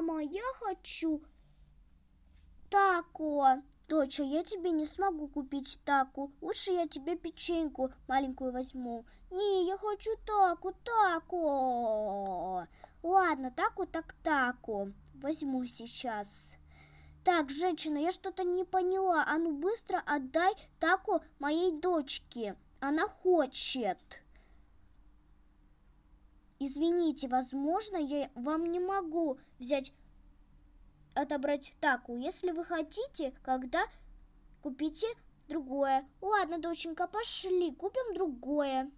мама, я хочу тако. Доча, я тебе не смогу купить таку. Лучше я тебе печеньку маленькую возьму. Не, я хочу таку, таку. Ладно, таку так таку. Возьму сейчас. Так, женщина, я что-то не поняла. А ну быстро отдай таку моей дочке. Она хочет извините возможно я вам не могу взять отобрать таку если вы хотите когда купите другое ладно доченька пошли купим другое